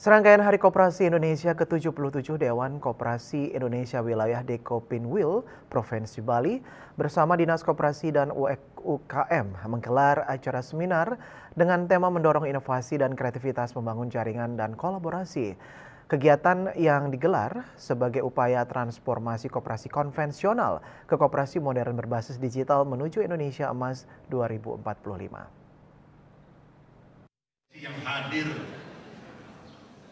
Serangkaian Hari Koperasi Indonesia ke-77 Dewan Koperasi Indonesia Wilayah Dekopinwil, Provinsi Bali, bersama Dinas Koperasi dan UKM e menggelar acara seminar dengan tema mendorong inovasi dan kreativitas membangun jaringan dan kolaborasi. Kegiatan yang digelar sebagai upaya transformasi koperasi konvensional ke koperasi modern berbasis digital menuju Indonesia Emas 2045. Yang hadir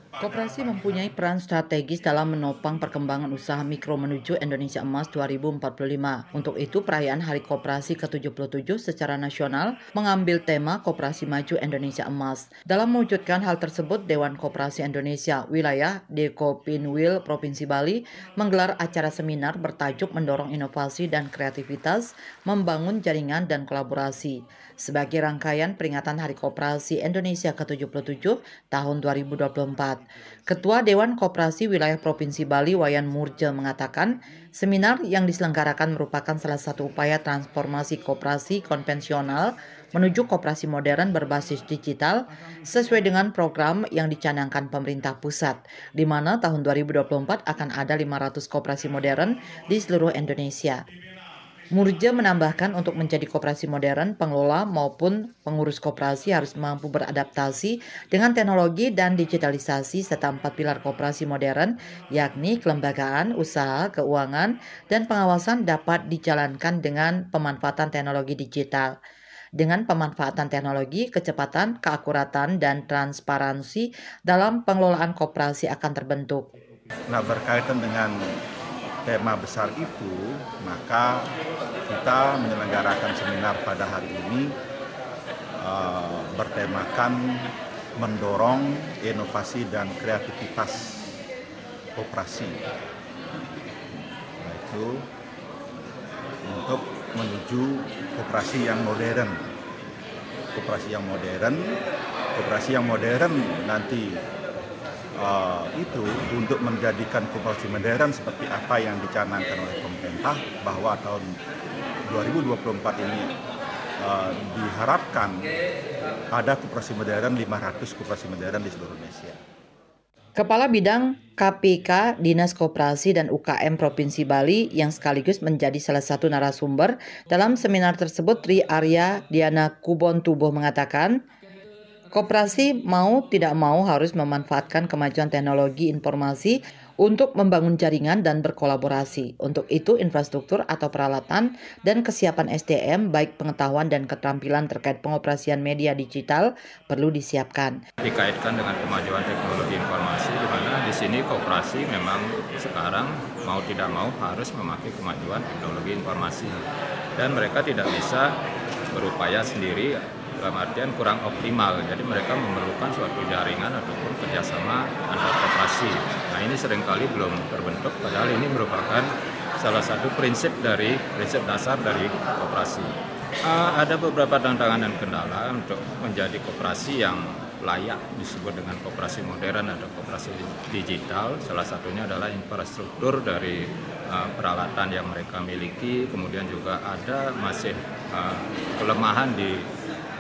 Koperasi mempunyai peran strategis dalam menopang perkembangan usaha mikro menuju Indonesia Emas 2045. Untuk itu, perayaan Hari Koperasi ke-77 secara nasional mengambil tema Koperasi Maju Indonesia Emas. Dalam mewujudkan hal tersebut, Dewan Koperasi Indonesia Wilayah Dekopinwil Provinsi Bali menggelar acara seminar bertajuk Mendorong Inovasi dan Kreativitas, Membangun Jaringan dan Kolaborasi. Sebagai rangkaian peringatan Hari Koperasi Indonesia ke-77 tahun 2024. Ketua Dewan Koperasi Wilayah Provinsi Bali Wayan Murja mengatakan, seminar yang diselenggarakan merupakan salah satu upaya transformasi koperasi konvensional menuju koperasi modern berbasis digital sesuai dengan program yang dicanangkan pemerintah pusat, di mana tahun 2024 akan ada 500 koperasi modern di seluruh Indonesia. Murja menambahkan untuk menjadi koperasi modern, pengelola maupun pengurus koperasi harus mampu beradaptasi dengan teknologi dan digitalisasi serta empat pilar koperasi modern yakni kelembagaan, usaha, keuangan, dan pengawasan dapat dijalankan dengan pemanfaatan teknologi digital. Dengan pemanfaatan teknologi, kecepatan, keakuratan, dan transparansi dalam pengelolaan koperasi akan terbentuk. Nah, berkaitan dengan tema besar itu, maka kita menyelenggarakan seminar pada hari ini uh, bertemakan mendorong inovasi dan kreativitas operasi. Nah, itu untuk menuju operasi yang modern. Operasi yang modern, operasi yang modern nanti Ah. itu untuk menjadikan kooperasi modern seperti apa yang dicanangkan oleh pemerintah bahwa tahun 2024 ini uh, diharapkan ada kooperasi modern 500 kooperasi modern di seluruh Indonesia. Kepala Bidang KPK Dinas Koperasi dan UKM Provinsi Bali yang sekaligus menjadi salah satu narasumber dalam seminar tersebut Tri Arya Diana Kubon Tubuh mengatakan, Koperasi mau tidak mau harus memanfaatkan kemajuan teknologi informasi untuk membangun jaringan dan berkolaborasi. Untuk itu, infrastruktur atau peralatan dan kesiapan SDM, baik pengetahuan dan keterampilan terkait pengoperasian media digital, perlu disiapkan. Dikaitkan dengan kemajuan teknologi informasi, di mana di sini koperasi memang sekarang mau tidak mau harus memakai kemajuan teknologi informasi. Dan mereka tidak bisa berupaya sendiri dalam artian kurang optimal. Jadi mereka memerlukan suatu jaringan ataupun kerjasama antar koperasi. Nah ini seringkali belum terbentuk, padahal ini merupakan salah satu prinsip dari prinsip dasar dari koperasi. Uh, eh, ada beberapa tantangan dan kendala untuk menjadi koperasi yang layak disebut dengan koperasi modern atau koperasi digital. Salah satunya adalah infrastruktur dari uh, peralatan yang mereka miliki, kemudian juga ada masih uh, kelemahan di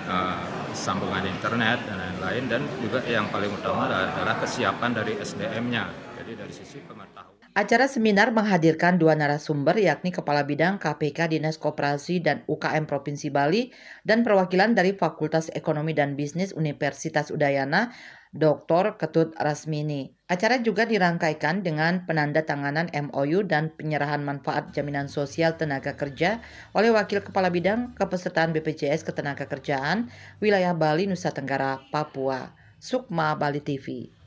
uh, sambungan internet dan lain-lain dan juga yang paling utama adalah kesiapan dari SDM-nya. Jadi dari sisi pengetahuan. Acara seminar menghadirkan dua narasumber yakni Kepala Bidang KPK Dinas Koperasi dan UKM Provinsi Bali dan perwakilan dari Fakultas Ekonomi dan Bisnis Universitas Udayana Dr. Ketut Rasmini. Acara juga dirangkaikan dengan penanda tanganan MOU dan penyerahan manfaat jaminan sosial tenaga kerja oleh Wakil Kepala Bidang Kepesertaan BPJS Ketenagakerjaan Wilayah Bali, Nusa Tenggara, Papua. Sukma Bali TV.